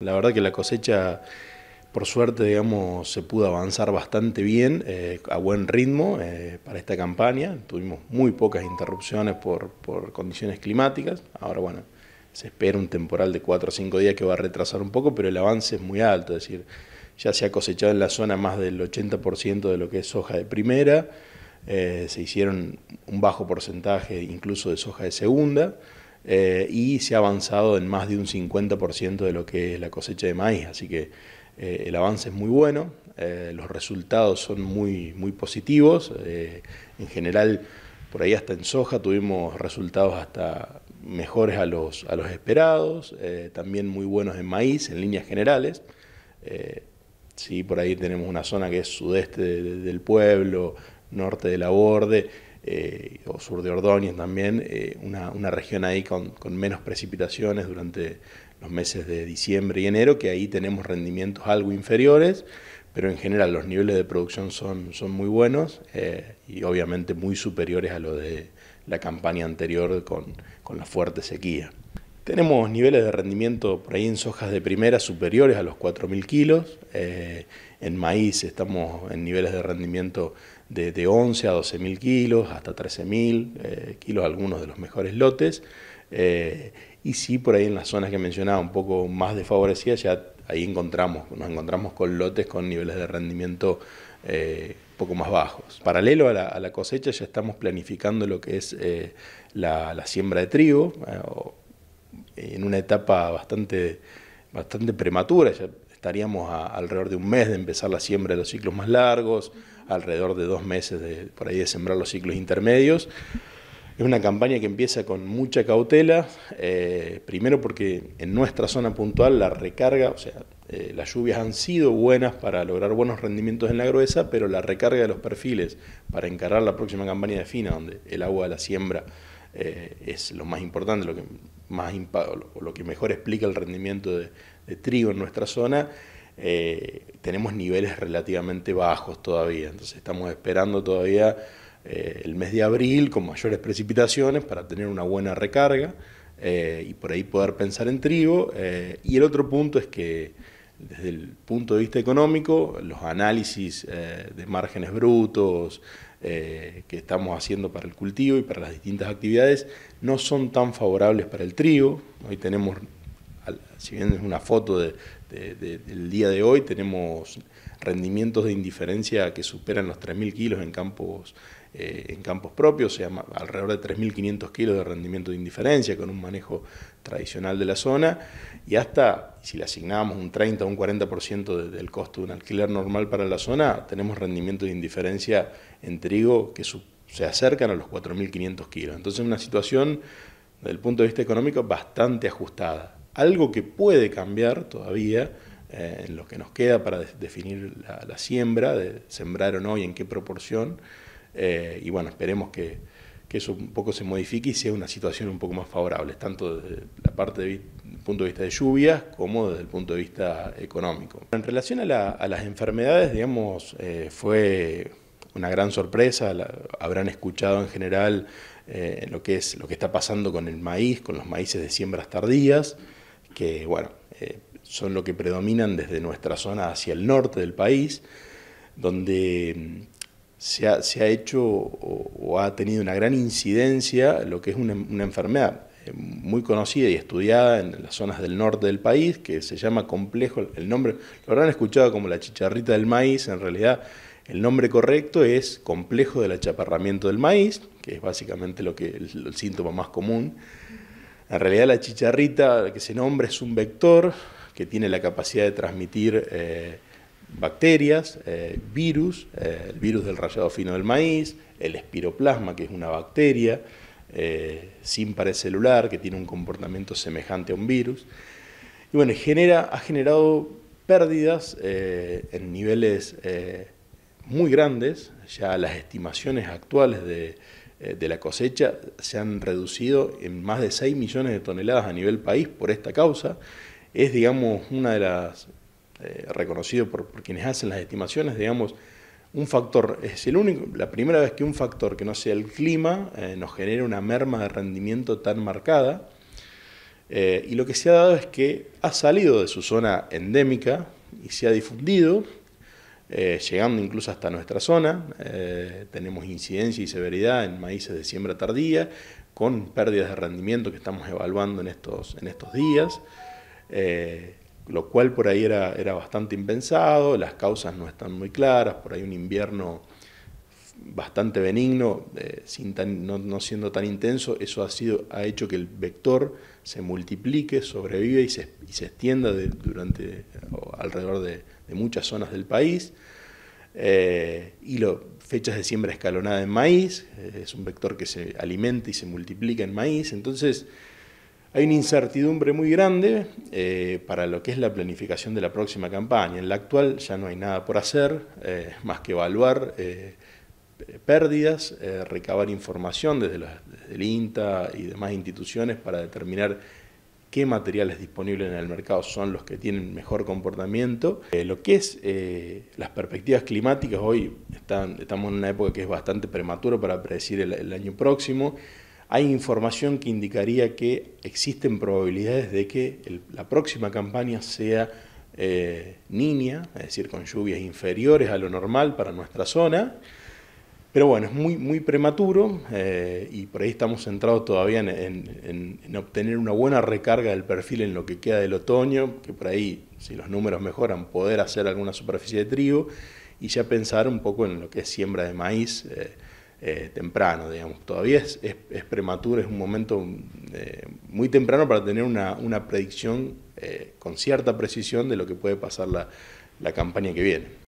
La verdad que la cosecha, por suerte, digamos, se pudo avanzar bastante bien, eh, a buen ritmo eh, para esta campaña. Tuvimos muy pocas interrupciones por, condiciones climáticas. Ahora, bueno, se espera un temporal de 4 o 5 días que va a retrasar un poco, pero el avance es muy alto. Es decir, ya se ha cosechado en la zona más del 80% de lo que es soja de primera. Eh, se hicieron un bajo porcentaje incluso de soja de segunda. Eh, y se ha avanzado en más de un 50% de lo que es la cosecha de maíz, así que eh, el avance es muy bueno, eh, los resultados son muy, positivos, en general por ahí hasta en soja tuvimos resultados hasta mejores a los, esperados, también muy buenos en maíz en líneas generales. Sí, por ahí tenemos una zona que es sudeste del pueblo, norte de la borde, eh, o sur de Ordóñez también, eh, una, región ahí con, menos precipitaciones durante los meses de diciembre y enero, que ahí tenemos rendimientos algo inferiores, pero en general los niveles de producción son, muy buenos eh, y obviamente muy superiores a los de la campaña anterior con la fuerte sequía. Tenemos niveles de rendimiento por ahí en sojas de primera superiores a los 4.000 kilos. Eh, en maíz estamos en niveles de rendimiento de, de 11 a 12.000 kilos, hasta 13.000 mil eh, kilos, algunos de los mejores lotes. Eh, y sí, por ahí en las zonas que mencionaba, un poco más desfavorecidas, ya ahí encontramos, nos encontramos con lotes con niveles de rendimiento un poco más bajos. Paralelo a la, cosecha, ya estamos planificando lo que es la, siembra de trigo en una etapa bastante, bastante prematura, ya estaríamos alrededor de un mes de empezar la siembra de los ciclos más largos, alrededor de dos meses de, por ahí de sembrar los ciclos intermedios. Es una campaña que empieza con mucha cautela, eh, primero porque en nuestra zona puntual la recarga, o sea, eh, las lluvias han sido buenas para lograr buenos rendimientos en la gruesa, pero la recarga de los perfiles para encarar la próxima campaña de fina, donde el agua de la siembra eh, es lo más importante, lo que, más lo que mejor explica el rendimiento de, trigo en nuestra zona, eh, tenemos niveles relativamente bajos todavía. Entonces estamos esperando todavía eh, el mes de abril con mayores precipitaciones para tener una buena recarga y por ahí poder pensar en trigo. y el otro punto es que desde el punto de vista económico, los análisis eh, de márgenes brutos eh, que estamos haciendo para el cultivo y para las distintas actividades no son tan favorables para el trigo. Hoy tenemos si bien es una foto del día de hoy, tenemos rendimientos de indiferencia que superan los 3.000 kilos en campos, eh, en campos propios, o sea, alrededor de 3.500 kilos de rendimiento de indiferencia con un manejo tradicional de la zona, y hasta si le asignamos un 30 o un 40% del costo de un alquiler normal para la zona, tenemos rendimientos de indiferencia en trigo que se acercan a los 4.500 kilos. Entonces, una situación desde el punto de vista económico bastante ajustada. Algo que puede cambiar todavía eh, en lo que nos queda para definir la, siembra, de sembrar o no y en qué proporción. Eh, y bueno, esperemos que, eso un poco se modifique y sea una situación un poco más favorable, tanto desde la parte el punto de vista de lluvias como desde el punto de vista económico. En relación a, las enfermedades, digamos, eh, fue una gran sorpresa, habrán escuchado en general lo, que lo que está pasando con el maíz, con los maíces de siembras tardías que bueno, eh, son lo que predominan desde nuestra zona hacia el norte del país, donde mm, se ha, se ha hecho o, ha tenido una gran incidencia lo que es una, enfermedad eh, muy conocida y estudiada en las zonas del norte del país, que se llama complejo, el nombre, lo habrán escuchado como la chicharrita del maíz, en realidad el nombre correcto es complejo del achaparramiento del maíz, que es básicamente lo que, el síntoma más común, en realidad la chicharrita que se nombre es un vector que tiene la capacidad de transmitir eh, bacterias, eh, virus, eh, el virus del rayado fino del maíz, el espiroplasma, que es una bacteria sin celular que tiene un comportamiento semejante a un virus. Y bueno, genera, ha generado pérdidas en niveles muy grandes, ya las estimaciones actuales de eh, de la cosecha se han reducido en más de 6 millones de toneladas a nivel país por esta causa. Es, digamos, una de las, eh, reconocido por, quienes hacen las estimaciones, digamos, un factor, es el único, la primera vez que un factor que no sea el clima eh, nos genera una merma de rendimiento tan marcada. y lo que se ha dado es que ha salido de su zona endémica y se ha difundido eh, llegando incluso hasta nuestra zona. Eh, tenemos incidencia y severidad en maíces de siembra tardía, con pérdidas de rendimiento que estamos evaluando en estos, en estos días, eh, lo cual por ahí era, era bastante impensado, las causas no están muy claras, por ahí un invierno bastante benigno, sin no, siendo tan intenso, eso ha, sido, ha hecho que el vector se multiplique, sobrevive y se, se extienda durante, alrededor de de muchas zonas del país. Eh, y lo, fechas de siembra escalonada en maíz, eh, es un vector que se alimenta y se multiplica en maíz. Entonces, hay una incertidumbre muy grande eh, para lo que es la planificación de la próxima campaña. En la actual ya no hay nada por hacer más que evaluar pérdidas, recabar información desde, desde el INTA y demás instituciones para determinar qué materiales disponibles en el mercado son los que tienen mejor comportamiento. Eh, lo que es eh, las perspectivas climáticas, hoy estamos en una época que es bastante prematura para predecir el, año próximo. Hay información que indicaría que existen probabilidades de que la próxima campaña sea eh, niña, es decir, con lluvias inferiores a lo normal para nuestra zona. Pero bueno, es muy, muy prematuro eh, y por ahí estamos centrados todavía en, obtener una buena recarga del perfil en lo que queda del otoño, que por ahí, si los números mejoran, poder hacer alguna superficie de trigo y ya pensar un poco en lo que es siembra de maíz eh, eh, temprano, digamos. Todavía es, prematuro, es un momento muy temprano para tener una, predicción con cierta precisión de lo que puede pasar la campaña que viene.